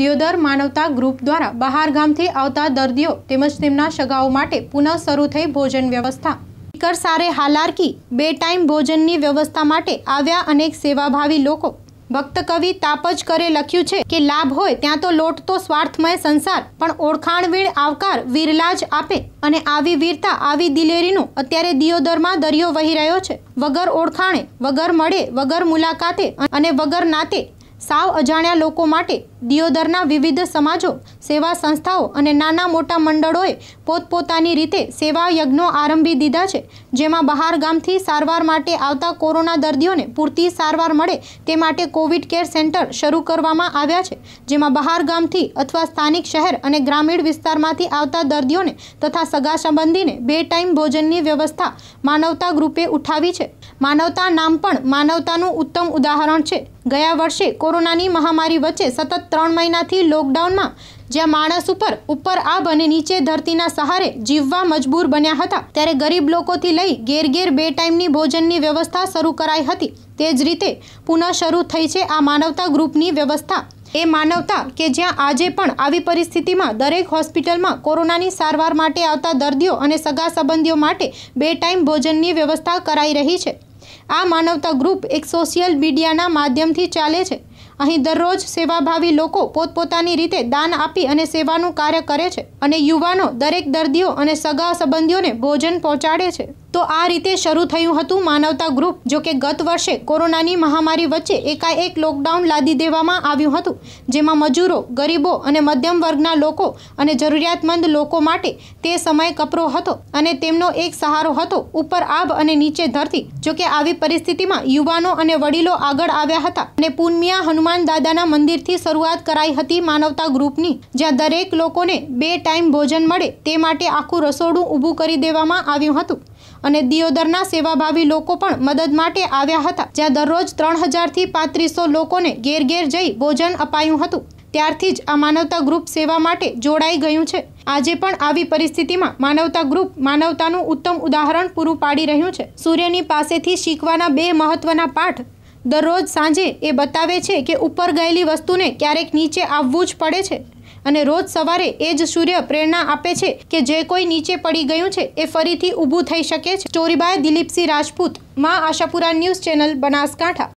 દિયોદર માનવતા ગ્રુપ દ્વારા બહારગામથી આવતા દર્દીઓ તેમજ તેમના સગાઓ માટે પુનઃ શરૂ થઈ ભોજન વ્યવસ્થા ટીકર સારે હાલારકી બે ટાઈમ ભોજનની વ્યવસ્થા માટે આવ્યા અનેક સેવાભાવી લોકો ભક્ત કવિ તાપજ કરે લખ્યું છે કે લાભ હોય ત્યાં તો લોટ તો સ્વાર્થમય સંસાર પણ ઓળખાણવીણ આવકાર વીરલા જ આપે અને આવી વીરતા આવી દિલેરીનો અત્યારે દિયોદરમાં દરિયો વહી રહ્યો છે વગર ઓળખાણે વગર મળે વગર મુલાકાતે અને વગર નાતે સાવ અજાણ્યા લોકો માટે દિયોદરના વિવિધ સમાજો સેવા સંસ્થાઓ અને નાના મોટા મંડળોએ પોતપોતાની રીતે સેવા યજ્ઞો આરંભી દીધા છે જેમાં બહાર ગામથી સારવાર માટે આવતા કોરોના દર્દીઓને પૂરતી સારવાર મળે તે માટે કોવિડ કેર સેન્ટર શરૂ કરવામાં આવ્યા છે જેમાં બહાર ગામથી અથવા સ્થાનિક શહેર અને ગ્રામીણ વિસ્તારમાંથી આવતા દર્દીઓને તથા સગા સંબંધીને બે ટાઈમ ભોજનની વ્યવસ્થા માનવતા ગ્રુપે ઉઠાવી છે માનવતા નામ પણ માનવતાનું ઉત્તમ ઉદાહરણ છે ગયા વર્ષે કોરોનાની મહામારી વચ્ચે સતત ત્રણ મહિનાથી લોકડાઉનમાં જ્યાં માણસ ઉપર ઉપર આભ અને નીચે ધરતીના સહારે જીવવા મજબૂર બન્યા હતા ત્યારે ગરીબ લોકોથી લઈ ઘેર ઘેર બે ટાઈમની ભોજનની વ્યવસ્થા શરૂ કરાઈ હતી તે જ રીતે પુનઃ શરૂ થઈ છે આ માનવતા ગ્રુપની વ્યવસ્થા એ માનવતા કે જ્યાં આજે પણ આવી પરિસ્થિતિમાં દરેક હોસ્પિટલમાં કોરોનાની સારવાર માટે આવતા દર્દીઓ અને સગા સંબંધીઓ માટે બે ટાઈમ ભોજનની વ્યવસ્થા કરાઈ રહી છે આ માનવતા ગ્રુપ એક સોશિયલ મીડિયાના માધ્યમથી ચાલે છે અહીં દરરોજ સેવાભાવી લોકો પોતપોતાની રીતે દાન આપી અને સેવાનું કાર્ય કરે છે અને યુવાનો દરેક દર્દીઓ અને સગા સંબંધીઓને ભોજન પહોંચાડે છે તો આ રીતે શરૂ થયું હતું માનવતા ગ્રુપ જો કે ગત વર્ષે કોરોનાની મહામારી વચ્ચે એકાએક લોકડાઉન લાદી દેવામાં આવ્યું હતું જેમાં મજૂરો ગરીબો અને મધ્યમ વર્ગના લોકો અને જરૂરિયાતમંદ લોકો માટે તે સમય કપરો હતો અને તેમનો એક સહારો હતો ઉપર આભ અને નીચે ધરતી જો કે આવી પરિસ્થિતિમાં યુવાનો અને વડીલો આગળ આવ્યા હતા અને પૂનમિયા હનુમાન દાદાના મંદિરથી શરૂઆત કરાઈ હતી માનવતા ગ્રુપની જ્યાં દરેક લોકોને બે ટાઈમ ભોજન મળે તે માટે આખું રસોડું ઊભું કરી દેવામાં આવ્યું હતું અને દિયોદરના સેવાભાવી લોકો પણ મદદ માટે આવ્યા હતા જ્યાં દરરોજ ત્રણ હજારથી પાંત્રીસો લોકોને ઘેર ઘેર જઈ ભોજન અપાયું હતું ત્યારથી જ આ માનવતા ગ્રુપ સેવા માટે જોડાઈ ગયું છે આજે પણ આવી પરિસ્થિતિમાં માનવતા ગ્રુપ માનવતાનું ઉત્તમ ઉદાહરણ પૂરું પાડી રહ્યું છે સૂર્યની પાસેથી શીખવાના બે મહત્વના પાઠ દરરોજ સાંજે એ બતાવે છે કે ઉપર ગયેલી વસ્તુને ક્યારેક નીચે આવવું જ પડે છે અને રોજ સવારે એ જ સૂર્ય પ્રેરણા આપે છે કે જે કોઈ નીચે પડી ગયું છે એ ફરીથી ઊભું થઈ શકે છે ચોરીબાય દિલીપસિંહ રાજપૂત માં આશાપુરા ન્યૂઝ ચેનલ બનાસકાંઠા